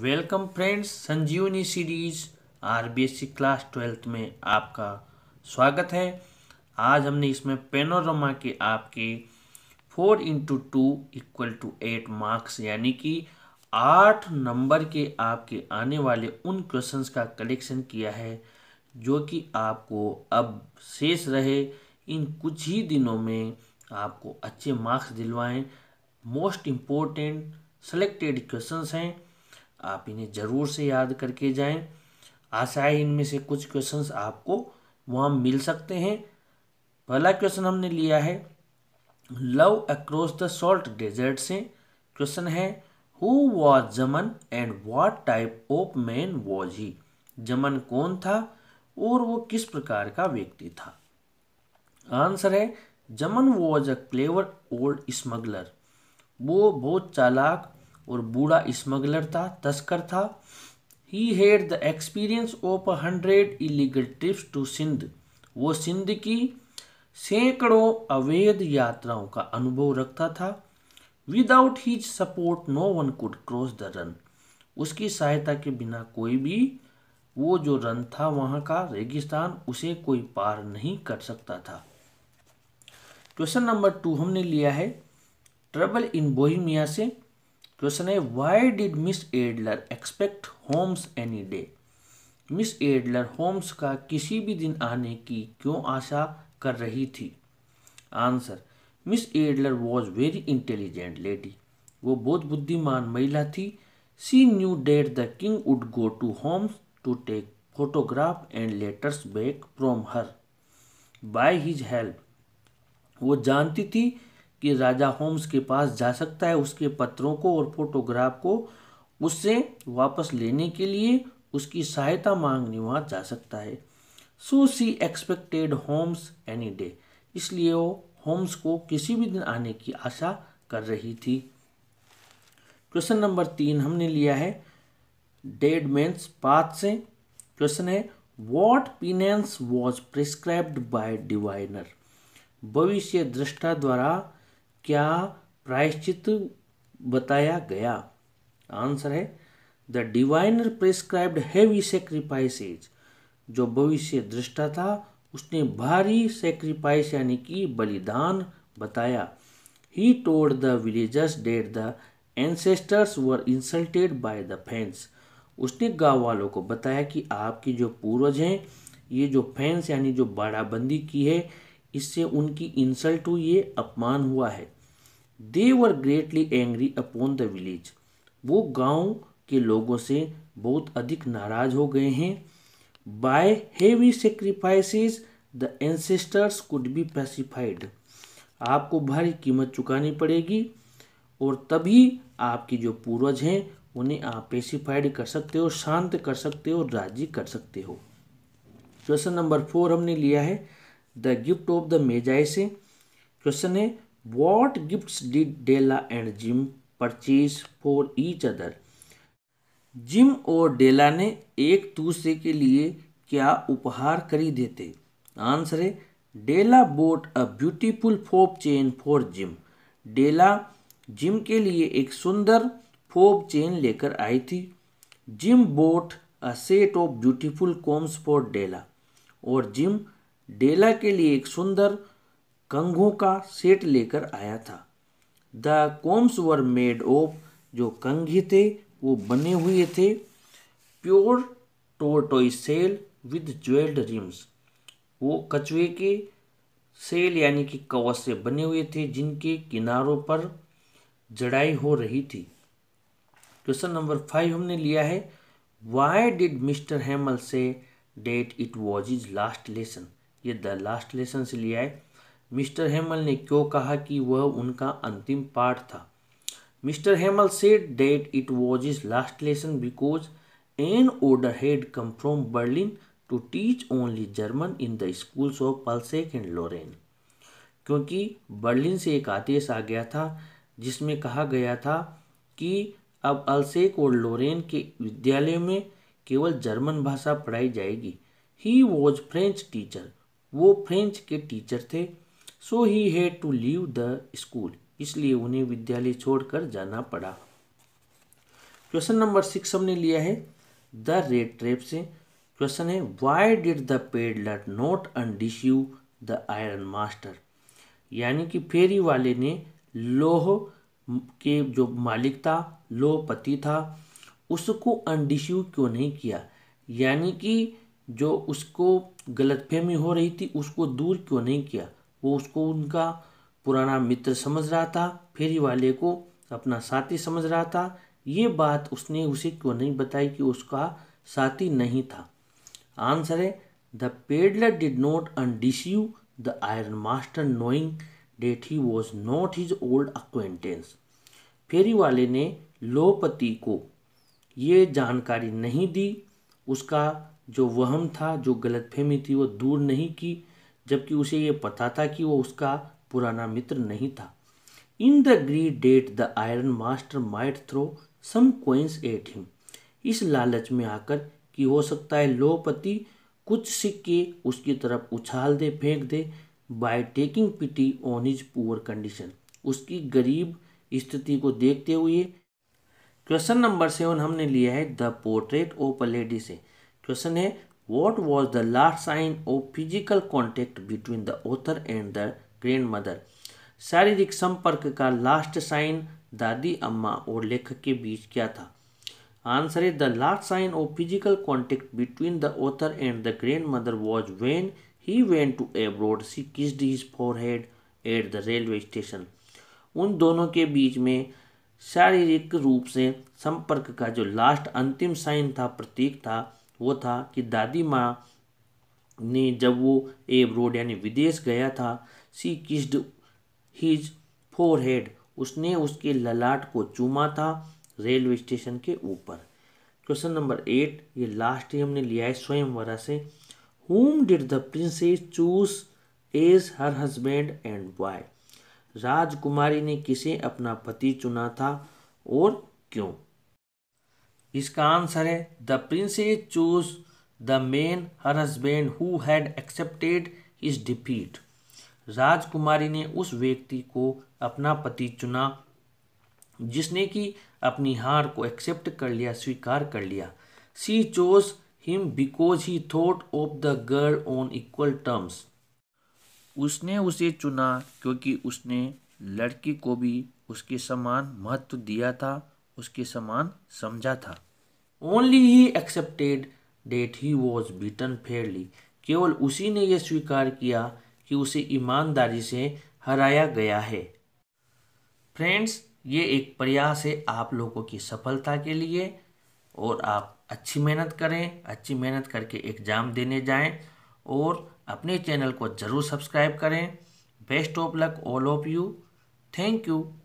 Welcome friends Sanjeevani series R basic class twelfth में आपका स्वागत है आज हमने इसमें पेनोरमा के आपके four into two equal to eight marks यानी कि आठ नंबर के आपके आने वाले उन क्वेश्चंस का कलेक्शन किया है जो कि आपको अब शेष रहे इन कुछ ही दिनों में आपको अच्छे मार्क्स दिलवाएं मोस्ट इम्पोर्टेंट सेलेक्टेड क्वेश्चंस हैं आप इन्हें ज़रूर से याद करके जाएं आशा है इनमें से कुछ क्वेश्चंस आपको वहाँ मिल सकते हैं पहला क्वेश्चन हमने लिया है love across the salt desert से क्वेश्चन है who was Jaman and what type of man was he Jaman कौन था और वो किस प्रकार का व्यक्ति था आंसर है Jaman was a clever old smuggler वो बहुत चालाक और बूढ़ा स्मगलर था तस्कर था he had the experience of hundred illegal trips to Sindh वो सिंध की सैकड़ों अवैध यात्राओं का अनुभव रखता था without his support no one could cross the Rann उसकी सहायता के बिना कोई भी वो जो रन था वहाँ का रेगिस्तान उसे कोई पार नहीं कर सकता था क्वेश्चन नंबर टू हमने लिया है ट्रबल इन बोहिमिया से क्वेश्चन है why did miss Adler expect Holmes any day miss Adler Holmes का किसी भी दिन आने की क्यों आशा कर रही थी answer miss Adler was very intelligent lady वो बहुत बुद्धिमान महिला थी she knew that the king would go to Holmes to take photograph and letters back from her by his help वो जानती थी कि राजा होम्स के पास जा सकता है उसके पत्रों को और फोटोग्राफ को उससे वापस लेने के लिए उसकी सहायता मांगने वहाँ जा सकता है so she expected Holmes any day इसलिए वो होम्स को किसी भी दिन आने की आशा कर रही थी क्वेश्चन नंबर तीन हमने लिया है डेड मेन्स पाथ से क्वेश्चन है what penance was prescribed by diviner भविष्य दृष्टा द्वारा क्या प्रायश्चित बताया गया आंसर है the diviner prescribed heavy sacrifices जो भविष्य दृष्टा था उसने भारी सेक्रीफाइस यानी कि बलिदान बताया he told the villagers that the ancestors were insulted by the fence उसने गाँव वालों को बताया कि आपके जो पूर्वज हैं ये जो फैंस यानी जो बाड़ाबंदी की है इससे उनकी इंसल्ट हुई ये अपमान हुआ है they were greatly angry upon the village वो गांव के लोगों से बहुत अधिक नाराज हो गए हैं by heavy sacrifices the ancestors could be pacified आपको भारी कीमत चुकानी पड़ेगी और तभी आपके जो पूर्वज हैं उन्हें आप पेसिफाइड कर सकते हो शांत कर सकते हो राजी कर सकते हो क्वेश्चन नंबर फोर हमने लिया है the gift of the Magi से क्वेश्चन है What gifts did Della and Jim purchase for each other? Jim और डेला ने एक दूसरे के लिए क्या उपहार खरीदे थे आंसर है Della bought a beautiful fob chain for Jim Della Jim के लिए एक सुंदर फोप चेन लेकर आई थी Jim bought a set of beautiful combs for Della और जिम डेला के लिए एक सुंदर कंघों का सेट लेकर आया था the combs were made of जो कंघी थे वो बने हुए थे प्योर टोटोई सेल विद ज्वेल्ड रिम्स वो कछुए के सेल यानी कि कवच से बने हुए थे जिनके किनारों पर जड़ाई हो रही थी क्वेश्चन नंबर फाइव हमने लिया है why did mister Hamel say that it was his last lesson ये द लास्ट लेसन से लिया है मिस्टर हेमल ने क्यों कहा कि वह उनका अंतिम पाठ था mister Hamel said that it was his last lesson because an order had come from Berlin to teach only German in the schools of Alsace and Lorraine क्योंकि बर्लिन से एक आदेश आ गया था जिसमें कहा गया था कि अब अल्सेक और लोरेन के विद्यालय में केवल जर्मन भाषा पढ़ाई जाएगी ही वॉज फ्रेंच टीचर वो फ्रेंच के टीचर थे so he had to leave the school इसलिए उन्हें विद्यालय छोड़कर जाना पड़ा क्वेश्चन नंबर सिक्स हमने लिया है द रेड ट्रेप से क्वेश्चन है why did the peddler not deceive the iron master यानी कि फेरी वाले ने लोह के जो मालिक था लोह पति था उसको अनडिस्यू क्यों नहीं किया यानी कि जो उसको गलतफहमी हो रही थी उसको दूर क्यों नहीं किया वो उसको उनका पुराना मित्र समझ रहा था फेरी वाले को अपना साथी समझ रहा था ये बात उसने उसे क्यों नहीं बताई कि उसका साथी नहीं था आंसर है the peddler did not undeceive the iron master knowing that he was not his old acquaintance फेरी वाले ने लोपति को ये जानकारी नहीं दी उसका जो वहम था जो गलतफहमी थी वो दूर नहीं की जबकि उसे ये पता था कि वो उसका पुराना मित्र नहीं था in the greed that the iron master might throw some coins at him इस लालच में आकर कि हो सकता है लोपति कुछ सिक्के उसकी तरफ उछाल दे फेंक दे by taking pity on his poor condition उसकी गरीब स्थिति को देखते हुए क्वेश्चन नंबर सेवन हमने लिया है the portrait of a lady से क्वेश्चन है What was the last sign of physical contact between the author and the grandmother? शारीरिक संपर्क का लास्ट साइन दादी अम्मा और लेखक के बीच क्या था answer is the last sign of physical contact between the author and the grandmother was when he went to abroad she kissed his head at the railway station उन दोनों के बीच में शारीरिक रूप से संपर्क का जो लास्ट अंतिम साइन था प्रतीक था वो था कि दादी माँ ने जब वो एब्रोड यानी विदेश गया था she kissed his forehead उसने उसके ललाट को चूमा था रेलवे स्टेशन के ऊपर क्वेश्चन नंबर एट ये लास्ट ही हमने लिया है स्वयं वरा से whom did the princess choose as her husband and why राजकुमारी ने किसे अपना पति चुना था और क्यों इसका आंसर है the princess choose the man her husband who had accepted his defeat राजकुमारी ने उस व्यक्ति को अपना पति चुना जिसने कि अपनी हार को एक्सेप्ट कर लिया स्वीकार कर लिया she chose him because he thought of the girl on equal terms उसने उसे चुना क्योंकि उसने लड़की को भी उसके समान महत्व दिया था उसके समान समझा था only he accepted that he was beaten fairly केवल उसी ने यह स्वीकार किया कि उसे ईमानदारी से हराया गया है फ्रेंड्स ये एक प्रयास है आप लोगों की सफलता के लिए और आप अच्छी मेहनत करें अच्छी मेहनत करके एग्ज़ाम देने जाएं और अपने चैनल को ज़रूर सब्सक्राइब करें best of luck all of you thank you